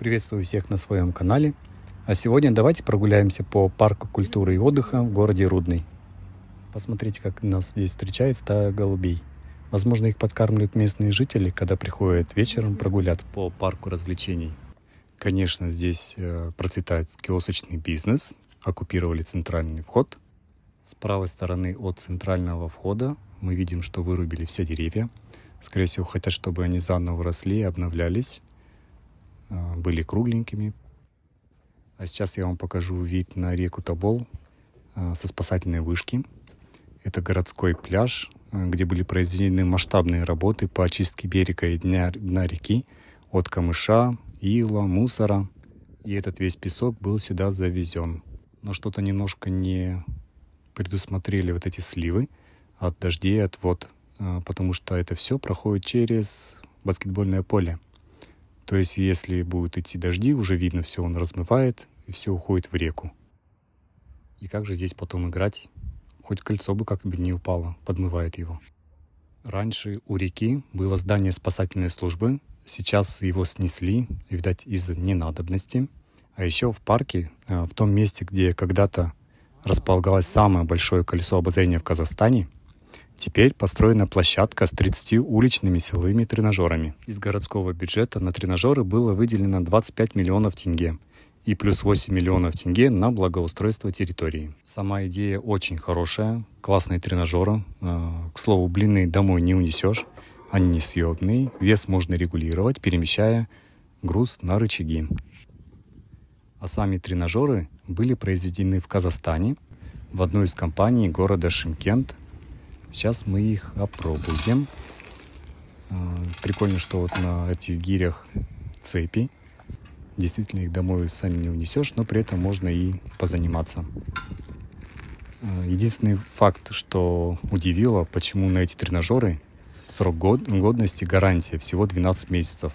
Приветствую всех на своем канале. А сегодня давайте прогуляемся по парку культуры и отдыха в городе Рудный. Посмотрите, как нас здесь встречает стая голубей. Возможно, их подкармливают местные жители, когда приходят вечером прогуляться по парку развлечений. Конечно, здесь э, процветает киосочный бизнес, оккупировали центральный вход. С правой стороны от центрального входа мы видим, что вырубили все деревья. Скорее всего, хотят, чтобы они заново росли и обновлялись. А, были кругленькими. А сейчас я вам покажу вид на реку Тобол а, со спасательной вышки. Это городской пляж, а, где были произведены масштабные работы по очистке берега и дня, дна реки от камыша, ила, мусора. И этот весь песок был сюда завезен. Но что-то немножко не предусмотрели вот эти сливы от дождей, от вод, потому что это все проходит через баскетбольное поле. То есть, если будут идти дожди, уже видно все, он размывает, и все уходит в реку. И как же здесь потом играть? Хоть кольцо бы как-нибудь не упало, подмывает его. Раньше у реки было здание спасательной службы, сейчас его снесли, видать, из ненадобности. А еще в парке, э, в том месте, где когда-то располагалось самое большое колесо обозрения в Казахстане – Теперь построена площадка с 30 уличными силовыми тренажерами. Из городского бюджета на тренажеры было выделено 25 миллионов тенге и плюс 8 миллионов тенге на благоустройство территории. Сама идея очень хорошая, классные тренажеры. А, к слову, блины домой не унесешь, они не вес можно регулировать, перемещая груз на рычаги. А сами тренажеры были произведены в Казахстане в одной из компаний города Шимкент Сейчас мы их опробуем. А, прикольно, что вот на этих гирях цепи. Действительно, их домой сами не унесешь, но при этом можно и позаниматься. А, единственный факт, что удивило, почему на эти тренажеры срок годности гарантия всего 12 месяцев.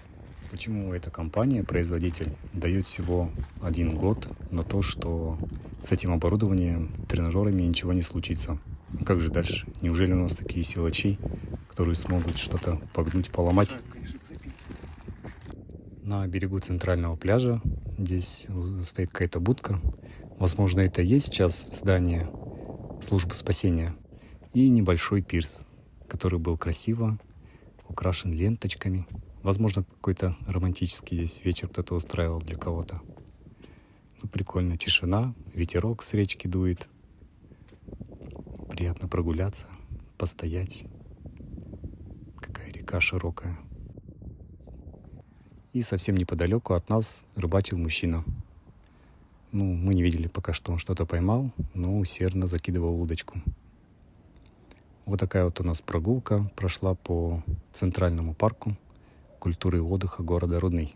Почему эта компания, производитель, дает всего один год на то, что с этим оборудованием, тренажерами ничего не случится. Как же дальше? Неужели у нас такие силачи, которые смогут что-то погнуть, поломать? На берегу центрального пляжа здесь стоит какая-то будка. Возможно, это и есть сейчас здание службы спасения. И небольшой пирс, который был красиво украшен ленточками. Возможно, какой-то романтический здесь вечер кто-то устраивал для кого-то. Ну, прикольно, тишина, ветерок с речки дует – Приятно прогуляться, постоять. Какая река широкая. И совсем неподалеку от нас рыбачил мужчина. Ну, мы не видели пока что, он что-то поймал, но усердно закидывал удочку. Вот такая вот у нас прогулка прошла по Центральному парку культуры и отдыха города Рудный.